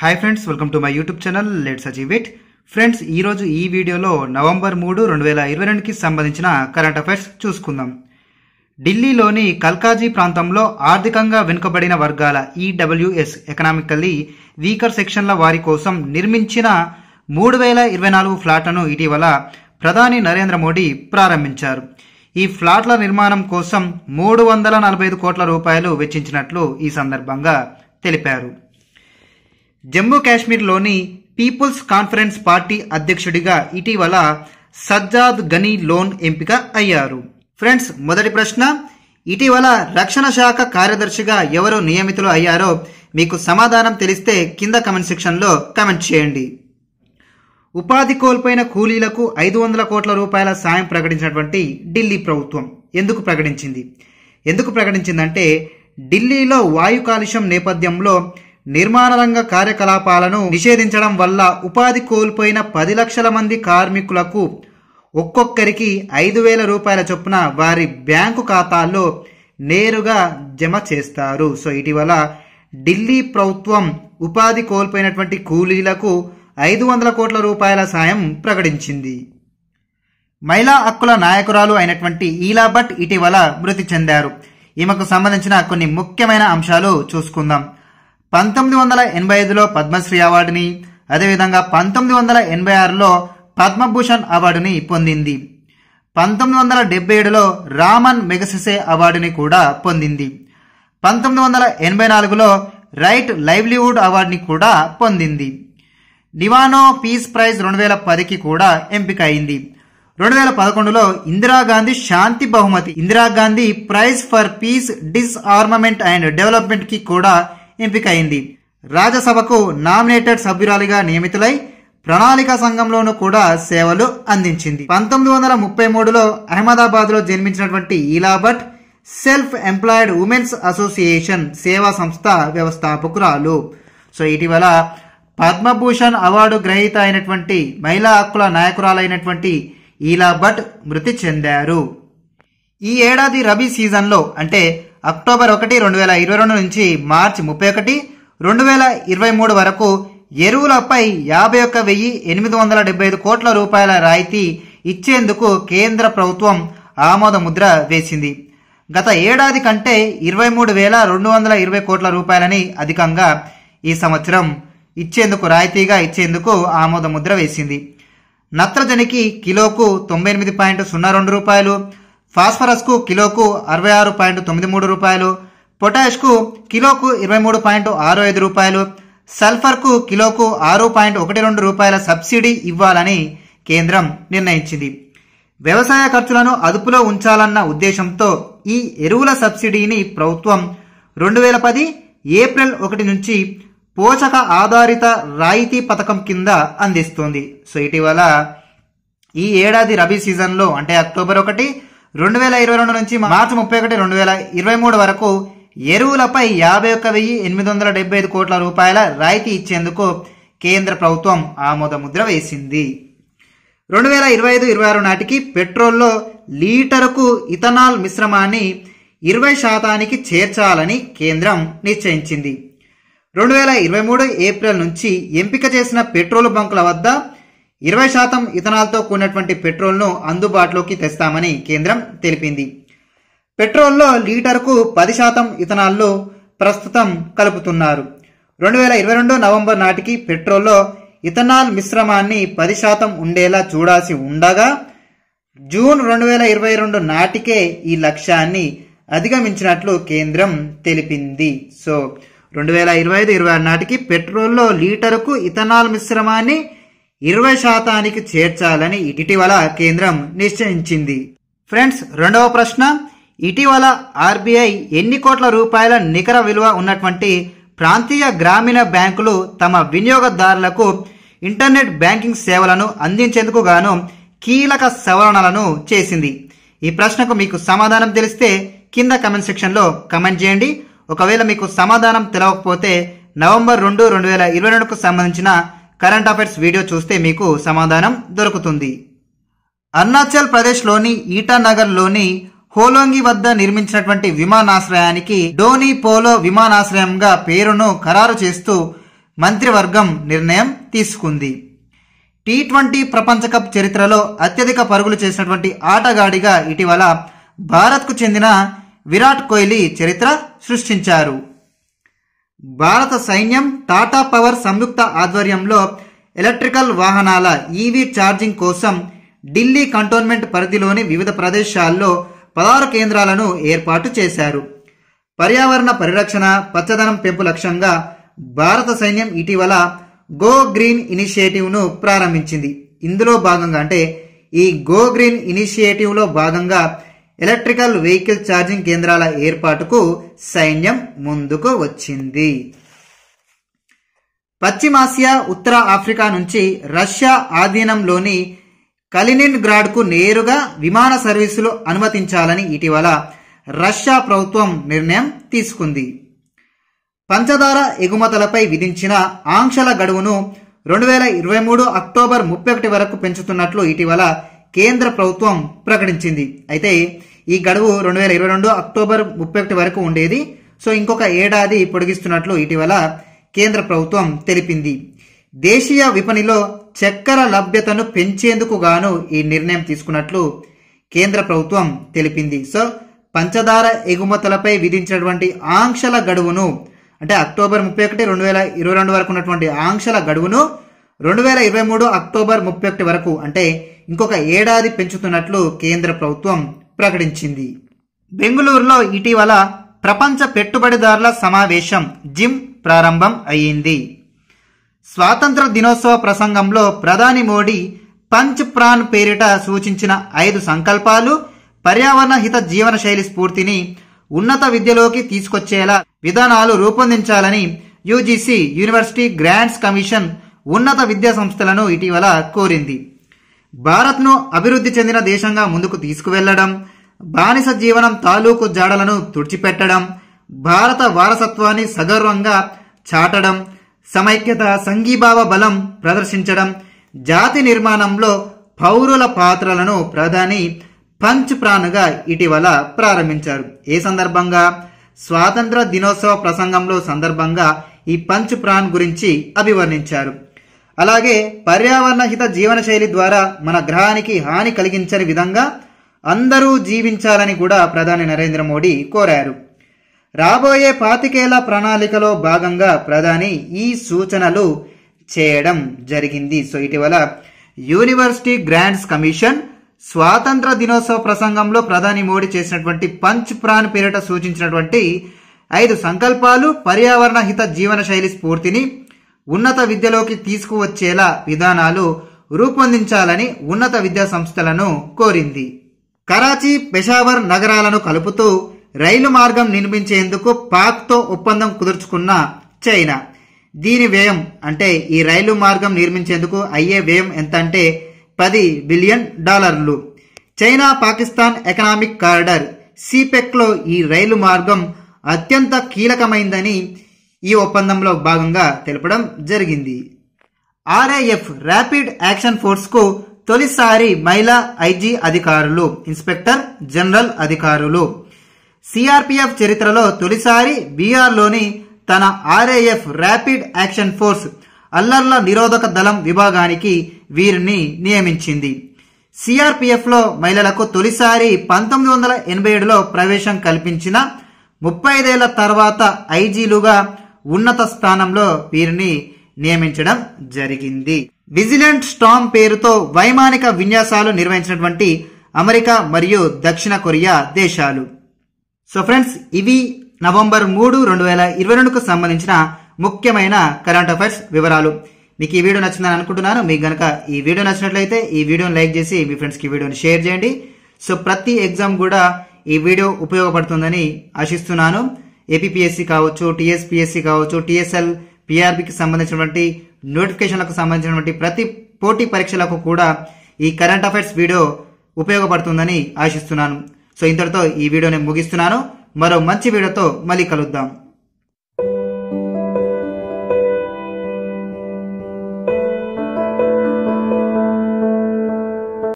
hi friends welcome to my YouTube channel let's achieve it friends ఈరోజు ఈ వీడియోలో November మూడు రెండు వేల ఇరవై రెండుకి సంబంధించిన కరెంట్ అఫైర్స్ చూసుకుందాం ఢిల్లీలోని కల్కాజీ ప్రాంతంలో ఆర్థికంగా వెనుకబడిన వర్గాల ఈడబ్ల్యూఎస్ ఎకనామికల్లీ వీకర్ సెక్షన్ల వారి కోసం నిర్మించిన మూడు వేల ఇరవై నాలుగు ఫ్లాట్లను ఇటీవల ప్రధాని నరేంద్ర మోడీ ప్రారంభించారు ఈ ఫ్లాట్ల నిర్మాణం కోసం మూడు వందల నలభై ఐదు కోట్ల రూపాయలు వెచ్చించినట్లు ఈ సందర్భంగా తెలిపారు జమ్మూ కాశ్మీర్లోని పీపుల్స్ కాన్ఫరెన్స్ పార్టీ అధ్యక్షుడిగా ఇటీవల సజ్జాద్ గనీ లోన్ ఎంపిక అయ్యారు ఫ్రెండ్స్ మొదటి ప్రశ్న ఇటీవల రక్షణ శాఖ కార్యదర్శిగా ఎవరు నియమితులు అయ్యారో మీకు సమాధానం తెలిస్తే కింద కమెంట్ సెక్షన్లో కమెంట్ చేయండి ఉపాధి కోల్పోయిన కూలీలకు ఐదు వందల కోట్ల రూపాయల సాయం ప్రకటించినటువంటి ఢిల్లీ ప్రభుత్వం ఎందుకు ప్రకటించింది ఎందుకు ప్రకటించిందంటే ఢిల్లీలో వాయు కాలుష్యం నేపథ్యంలో నిర్మాణ రంగ కార్యకలాపాలను నిషేధించడం వల్ల ఉపాధి కోల్పోయిన పది లక్షల మంది కార్మికులకు ఒక్కొక్కరికి ఐదు వేల రూపాయల చొప్పున వారి బ్యాంకు ఖాతాల్లో నేరుగా జమ చేస్తారు సో ఇటీవల ఢిల్లీ ప్రభుత్వం ఉపాధి కోల్పోయినటువంటి కూలీలకు ఐదు వందల కోట్ల రూపాయల సాయం ప్రకటించింది మహిళా హక్కుల నాయకురాలు అయినటువంటి ఈలా భట్ ఇటీవల మృతి చెందారు ఈమెకు సంబంధించిన కొన్ని ముఖ్యమైన అంశాలు చూసుకుందాం పంతొమ్మిది వందల ఎనభై ఐదులో పద్మశ్రీ అవార్డుని అదేవిధంగా పంతొమ్మిది వందల ఎనభై ఆరులో పద్మభూషణ్ అవార్డుని పొందింది పంతొమ్మిది వందల డెబ్బై ఏడులో రామన్ మెగసెసే అవార్డుని కూడా పొందింది పంతొమ్మిది వందల ఎనభై నాలుగులో రైట్ లైవ్లీవుడ్ అవార్డుని కూడా పొందింది డివానో పీస్ ప్రైజ్ రెండు వేల పదికి కూడా ఎంపిక అయింది రెండు వేల పదకొండులో ఇందిరాగాంధీ శాంతి బహుమతి Indira Gandhi prize for piece డిస్ఆర్మమెంట్ and డెవలప్మెంట్కి కూడా ఎంపికైంది రాజ్యసభకు నామినేటెడ్ సభ్యురాలిగా నియమితులై ప్రణాళిక సంఘంలోనూ కూడా సేవలు అందించింది పంతొమ్మిది వందల ముప్పై మూడులో అహ్మదాబాద్లో జన్మించినటువంటి Ela Bhatt self employed women's association సేవా సంస్థ వ్యవస్థాపకురాలు సో ఇటీవల పద్మభూషణ్ అవార్డు గ్రహీత అయినటువంటి మహిళా హక్కుల నాయకురాలైనటువంటి ఈలా భట్ మృతి చెందారు ఈ ఏడాది రబీ సీజన్లో అంటే అక్టోబర్ ఒకటి రెండు వేల ఇరవై రెండు నుంచి మార్చి ముప్పై ఒకటి రెండు వేల ఇరవై మూడు వరకు ఎరువులపై యాభై ఒక్క వెయ్యి ఎనిమిది వందల డెబ్బై ఐదు కోట్ల రూపాయల రాయితీ ఇచ్చేందుకు కేంద్ర ప్రభుత్వం ఆమోద ముద్ర వేసింది గత ఏడాది కంటే ఇరవై మూడు వేల రెండు వందల ఇరవై కోట్ల రూపాయలని అధికంగా ఈ సంవత్సరం ఇచ్చేందుకు రాయితీగా ఇచ్చేందుకు ఆమోద ముద్ర వేసింది నత్రజనికి కిలోకు తొంభై ఎనిమిది పాయింట్ సున్నా రెండు రూపాయలు ఫాస్ఫరస్కు కిలోకు అరవై ఆరు పాయింట్ తొమ్మిది మూడు రూపాయలు పొటాష్కు కిలోకు ఇరవై మూడు పాయింట్ ఆరు ఐదు రూపాయలు సల్ఫర్కు కిలోకు ఆరు పాయింట్ ఒకటి రెండు రూపాయల సబ్సిడీ ఇవ్వాలని కేంద్రం నిర్ణయించింది వ్యవసాయ ఖర్చులను అదుపులో ఉంచాలన్న ఉద్దేశంతో ఈ ఎరువుల సబ్సిడీని ప్రభుత్వం రెండు వేల పది ఏప్రిల్ ఒకటి నుంచి పోషక ఆధారిత రాయితీ పథకం కింద అందిస్తోంది సో ఇటీవల ఈ ఏడాది రబీ సీజన్లో అంటే అక్టోబర్ ఒకటి రెండు వేల ఇరవై రెండు నుంచి మార్చి ముప్పై ఒకటి రెండు వేల ఇరవై మూడు వరకు ఎరువులపై యాభై ఒక్క వెయ్యి ఎనిమిది వందల డెబ్బై ఐదు కోట్ల రూపాయల రాయితీ ఇచ్చేందుకు కేంద్ర ప్రభుత్వం ఆమోద ముద్ర వేసింది రెండు వేల ఇరవై ఐదు ఇరవై ఆరు నాటికి పెట్రోల్లో లీటరుకు ఇథనాల్ మిశ్రమాన్ని ఇరవై శాతానికి చేర్చాలని కేంద్రం నిశ్చయించింది రెండు వేల ఇరవై మూడు ఏప్రిల్ నుంచి ఎంపిక చేసిన పెట్రోల్ బంకుల వద్ద ఇరవై శాతం ఇథనాల్తో కూడినటువంటి పెట్రోల్ను అందుబాటులోకి తెస్తామని కేంద్రం తెలిపింది పెట్రోల్లో లీటర్కు పది శాతం ఇథనాల్లో ప్రస్తుతం కలుపుతున్నారు రెండు వేల ఇరవై రెండు నవంబర్ నాటికి పెట్రోల్లో ఇథనాల్ మిశ్రమాన్ని పది శాతం ఉండేలా చూడాల్సి ఉండగా జూన్ రెండు వేల ఇరవై రెండు నాటికే ఈ లక్ష్యాన్ని అధిగమించినట్లు కేంద్రం తెలిపింది సో రెండు వేల ఇరవై ఐదు ఇరవై ఆరు నాటికి పెట్రోల్లో లీటరుకు ఇథనాల్ మిశ్రమాన్ని ఇరవై శాతానికి చేర్చాలని ఇటీవల కేంద్రం నిశ్చయించింది ఫ్రెండ్స్ రెండవ ప్రశ్న ఇటీవల ఆర్బీఐ ఎన్ని కోట్ల రూపాయల నికర విలువ ఉన్నటువంటి ప్రాంతీయ గ్రామీణ బ్యాంకులు తమ వినియోగదారులకు ఇంటర్నెట్ బ్యాంకింగ్ సేవలను అందించేందుకు గాను కీలక సవరణలను చేసింది ఈ ప్రశ్నకు మీకు సమాధానం తెలిస్తే కింద కమెంట్ సెక్షన్లో కమెంట్ చేయండి ఒకవేళ మీకు సమాధానం తెలవకపోతే నవంబర్ రెండు రెండు వేల ఇరవై రెండుకు సంబంధించిన కరెంట్ అఫైర్స్ వీడియో చూస్తే మీకు సమాధానం దొరుకుతుంది అరుణాచల్ ప్రదేశ్లోని ఈటానగర్లోని హోలోంగి వద్ద నిర్మించినటువంటి విమానాశ్రయానికి డోనీ పోలో విమానాశ్రయంగా పేరును ఖరారు చేస్తూ మంత్రివర్గం నిర్ణయం తీసుకుంది టీ ట్వంటీ ప్రపంచ కప్ చరిత్రలో అత్యధిక పరుగులు చేసినటువంటి ఆటగాడిగా ఇటీవల భారత్కు చెందిన విరాట్ కోహ్లీ చరిత్ర సృష్టించారు భారత సైన్యం టాటా పవర్ సంయుక్త ఆధ్వర్యంలో ఎలక్ట్రికల్ వాహనాల ఈవీ e ఛార్జింగ్ కోసం ఢిల్లీ కంటోన్మెంట్ పరిధిలోని వివిధ ప్రదేశాల్లో పదహారు కేంద్రాలను ఏర్పాటు చేశారు పర్యావరణ పరిరక్షణ పచ్చదనం పెంపు లక్ష్యంగా భారత సైన్యం ఇటీవల గో గ్రీన్ ఇనిషియేటివ్ను ప్రారంభించింది ఇందులో భాగంగా అంటే ఈ గో గ్రీన్ ఇనిషియేటివ్లో భాగంగా ఎలక్ట్రికల్ వెహికల్ ఛార్జింగ్ కేంద్రాల ఏర్పాటుకు సైన్యం ముందుకు వచ్చింది పశ్చిమాసియా ఉత్తర ఆఫ్రికా నుంచి రష్యా ఆధీనంలోని కలినిన్ గ్రాడ్కు నేరుగా విమాన సర్వీసులు అనుమతించాలని ఇటీవల రష్యా ప్రభుత్వం నిర్ణయం తీసుకుంది పంచదార ఎగుమతులపై విధించిన ఆంక్షల గడువును రెండు వేల ఇరవై మూడు అక్టోబర్ ముప్పై ఒకటి వరకు పెంచుతున్నట్లు ఇటీవల కేంద్ర ప్రభుత్వం ప్రకటించింది అయితే ఈ గడువు రెండు వేల ఇరవై రెండు అక్టోబర్ ముప్పై ఒకటి వరకు ఉండేది సో ఇంకొక ఏడాది పొడిగిస్తున్నట్లు ఇటీవల కేంద్ర ప్రభుత్వం తెలిపింది దేశీయ విపణిలో చక్కెర లభ్యతను పెంచేందుకు గాను ఈ నిర్ణయం తీసుకున్నట్లు కేంద్ర ప్రభుత్వం తెలిపింది సో పంచదార ఎగుమతులపై విధించినటువంటి ఆంక్షల గడువును అంటే అక్టోబర్ ముప్పై ఒకటి రెండు వేల ఇరవై రెండు వరకు ఉన్నటువంటి ఆంక్షల గడువును రెండు వేల ఇరవై మూడు అక్టోబర్ ముప్పై ఒకటి వరకు అంటే ఇంకొక ఏడాది పెంచుతున్నట్లు కేంద్ర ప్రభుత్వం ప్రకటించింది బెంగుళూరులో ఇటీవల ప్రపంచ పెట్టుబడిదారుల సమావేశం జిమ్ ప్రారంభం అయ్యింది స్వాతంత్ర దినోత్సవ ప్రసంగంలో ప్రధాని మోడీ పంచ్ ప్రాణ్ పేరిట సూచించిన ఐదు సంకల్పాలు పర్యావరణ హిత జీవనశైలి స్ఫూర్తిని ఉన్నత విద్యలోకి తీసుకొచ్చేలా విధానాలు రూపొందించాలని యూజీసీ యూనివర్సిటీ గ్రాంట్స్ కమిషన్ ఉన్నత విద్యా సంస్థలను ఇటీవల కోరింది భారత్ను అభివృద్ధి చెందిన దేశంగా ముందుకు తీసుకువెళ్లడం బానిస జీవనం తాలూకు జాడలను తుడిచిపెట్టడం భారత వారసత్వాన్ని సగర్వంగా చాటడం సమైక్యత సంఘీభావ బలం ప్రదర్శించడం జాతి నిర్మాణంలో పౌరుల పాత్రలను ప్రధాని పంచ్ ప్రాణుగా ఇటీవల ప్రారంభించారు ఏ సందర్భంగా స్వాతంత్ర దినోత్సవ ప్రసంగంలో సందర్భంగా ఈ పంచ్ ప్రాణ్ గురించి అభివర్ణించారు అలాగే పర్యావరణహిత జీవనశైలి ద్వారా మన గ్రహానికి హాని కలిగించని విధంగా అందరూ జీవించాలని కూడా ప్రధాని నరేంద్ర మోడీ కోరారు రాబోయే పాతికేల ప్రణాళికలో భాగంగా ప్రధాని ఈ సూచనలు చేయడం జరిగింది సో ఇటీవల యూనివర్సిటీ గ్రాంట్స్ కమిషన్ స్వాతంత్ర దినోత్సవ ప్రసంగంలో ప్రధాని మోడీ చేసినటువంటి పంచ్ ప్రాణ్ పేరిట సూచించినటువంటి ఐదు సంకల్పాలు పర్యావరణ హిత జీవనశైలి స్ఫూర్తిని ఉన్నత విద్యలోకి తీసుకువచ్చేలా విధానాలు రూపొందించాలని ఉన్నత విద్యా సంస్థలను కోరింది కరాచీ పెషావర్ నగరాలను కలుపుతూ రైలు మార్గం నిర్మించేందుకు పాక్తో ఒప్పందం కుదుర్చుకున్న చైనా దీని వ్యయం అంటే ఈ రైలు మార్గం నిర్మించేందుకు అయ్యే వ్యయం ఎంత అంటే పది బిలియన్ డాలర్లు చైనా పాకిస్తాన్ ఎకనామిక్ కారిడార్ సిపెక్లో ఈ రైలు మార్గం అత్యంత కీలకమైందని ఈ ఒప్పందంలో భాగంగా తెలపడం జరిగింది ఆర్ఏఎఫ్ ర్యాపిడ్ యాక్షన్ ఫోర్స్కు తొలిసారి మహిళా ఐజీ అధికారులు ఇన్స్పెక్టర్ జనరల్ అధికారులు సిఆర్పిఎఫ్ చరిత్రలో తొలిసారి బీఆర్లోని తన ఆర్ఏఎఫ్ ర్యాపిడ్ యాక్షన్ ఫోర్స్ అల్లర్ల నిరోధక దళం విభాగానికి వీరిని నియమించింది సిఆర్పిఎఫ్లో మహిళలకు తొలిసారి పంతొమ్మిది వందల ఎనభై ఏడులో ప్రవేశం కల్పించిన ముప్పై ఐదేళ్ల తర్వాత ఐజీలుగా ఉన్నత స్థానంలో వీరిని నియమించడం జరిగింది విజిలెంట్ స్టామ్ పేరుతో వైమానిక విన్యాసాలు నిర్వహించినటువంటి అమెరికా మరియు దక్షిణ కొరియా దేశాలు సో ఫ్రెండ్స్ ఇవి నవంబర్ మూడు రెండు వేల ఇరవై రెండుకు సంబంధించిన ముఖ్యమైన కరెంట్ అఫైర్స్ వివరాలు మీకు ఈ వీడియో నచ్చిందని అనుకుంటున్నాను మీకు కనుక ఈ వీడియో నచ్చినట్లయితే ఈ వీడియోని లైక్ చేసి మీ ఫ్రెండ్స్కి ఈ వీడియోని షేర్ చేయండి సో ప్రతి ఎగ్జామ్ కూడా ఈ వీడియో ఉపయోగపడుతుందని ఆశిస్తున్నాను ఏపీపీఎస్సీ కావచ్చు టీఎస్పీఎస్సీ కావచ్చు టీఎస్ఎల్ పీఆర్బీకి సంబంధించినటువంటి నోటిఫికేషన్లకు సంబంధించినటువంటి ప్రతి పోటీ పరీక్షలకు కూడా ఈ కరెంట్ అఫైర్స్ వీడియో ఉపయోగపడుతుందని ఆశిస్తున్నాను సో ఇంతటితో ఈ వీడియోని ముగిస్తున్నాను మరో మంచి వీడియోతో మళ్ళీ కలుద్దాం